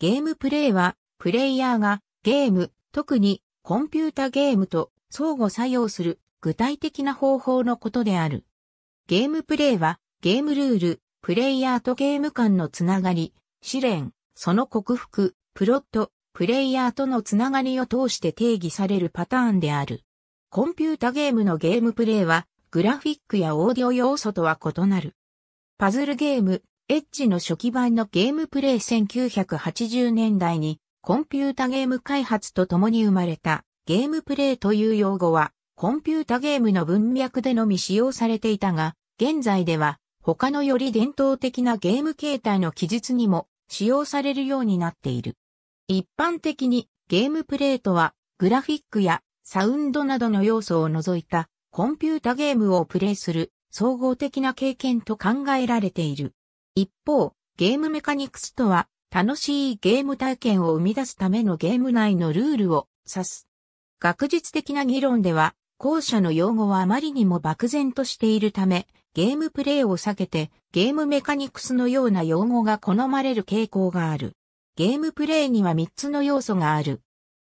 ゲームプレイは、プレイヤーがゲーム、特にコンピュータゲームと相互作用する具体的な方法のことである。ゲームプレイは、ゲームルール、プレイヤーとゲーム間のつながり、試練、その克服、プロット、プレイヤーとのつながりを通して定義されるパターンである。コンピュータゲームのゲームプレイは、グラフィックやオーディオ要素とは異なる。パズルゲーム、エッジの初期版のゲームプレイ1980年代にコンピュータゲーム開発と共に生まれたゲームプレイという用語はコンピュータゲームの文脈でのみ使用されていたが現在では他のより伝統的なゲーム形態の記述にも使用されるようになっている。一般的にゲームプレイとはグラフィックやサウンドなどの要素を除いたコンピュータゲームをプレイする総合的な経験と考えられている。一方、ゲームメカニクスとは、楽しいゲーム体験を生み出すためのゲーム内のルールを指す。学術的な議論では、後者の用語はあまりにも漠然としているため、ゲームプレイを避けて、ゲームメカニクスのような用語が好まれる傾向がある。ゲームプレイには3つの要素がある。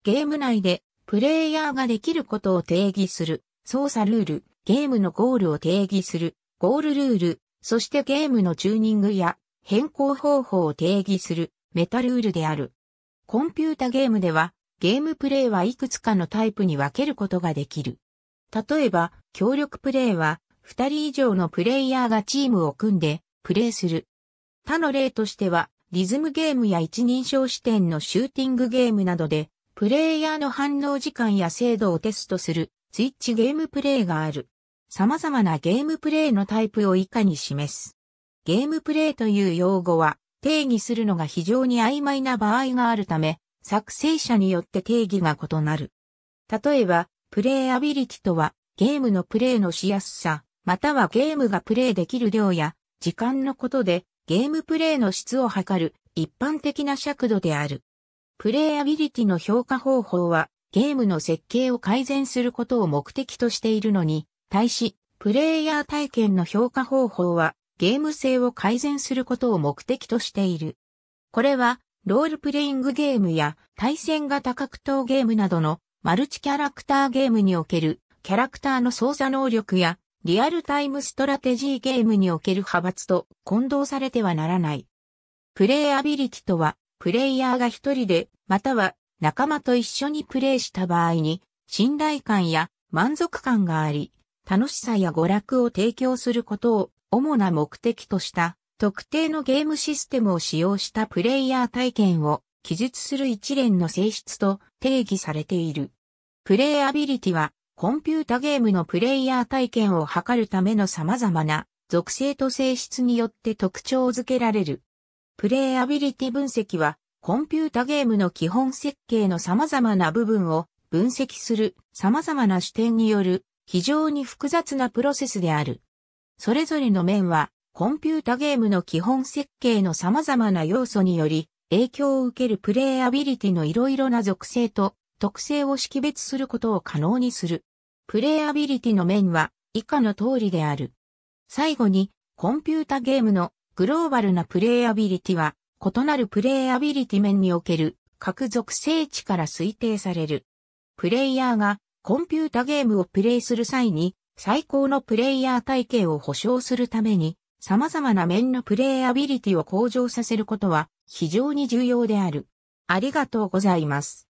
ゲーム内で、プレイヤーができることを定義する、操作ルール、ゲームのゴールを定義する、ゴールルール、そしてゲームのチューニングや変更方法を定義するメタルールである。コンピュータゲームではゲームプレイはいくつかのタイプに分けることができる。例えば、協力プレイは2人以上のプレイヤーがチームを組んでプレイする。他の例としては、リズムゲームや一人称視点のシューティングゲームなどで、プレイヤーの反応時間や精度をテストする、スイッチゲームプレイがある。様々なゲームプレイのタイプを以下に示す。ゲームプレイという用語は定義するのが非常に曖昧な場合があるため、作成者によって定義が異なる。例えば、プレイアビリティとは、ゲームのプレイのしやすさ、またはゲームがプレイできる量や、時間のことで、ゲームプレイの質を測る、一般的な尺度である。プレイアビリティの評価方法は、ゲームの設計を改善することを目的としているのに、対し、プレイヤー体験の評価方法は、ゲーム性を改善することを目的としている。これは、ロールプレイングゲームや対戦型格闘ゲームなどのマルチキャラクターゲームにおけるキャラクターの操作能力やリアルタイムストラテジーゲームにおける派閥と混同されてはならない。プレイアビリティとは、プレイヤーが一人で、または仲間と一緒にプレイした場合に、信頼感や満足感があり、楽しさや娯楽を提供することを主な目的とした特定のゲームシステムを使用したプレイヤー体験を記述する一連の性質と定義されている。プレイアビリティはコンピュータゲームのプレイヤー体験を図るための様々な属性と性質によって特徴づけられる。プレイアビリティ分析はコンピュータゲームの基本設計の様々な部分を分析する様々な視点による非常に複雑なプロセスである。それぞれの面は、コンピュータゲームの基本設計の様々な要素により、影響を受けるプレイアビリティの色々な属性と特性を識別することを可能にする。プレイアビリティの面は以下の通りである。最後に、コンピュータゲームのグローバルなプレイアビリティは、異なるプレイアビリティ面における各属性値から推定される。プレイヤーがコンピュータゲームをプレイする際に最高のプレイヤー体系を保証するために様々な面のプレイアビリティを向上させることは非常に重要である。ありがとうございます。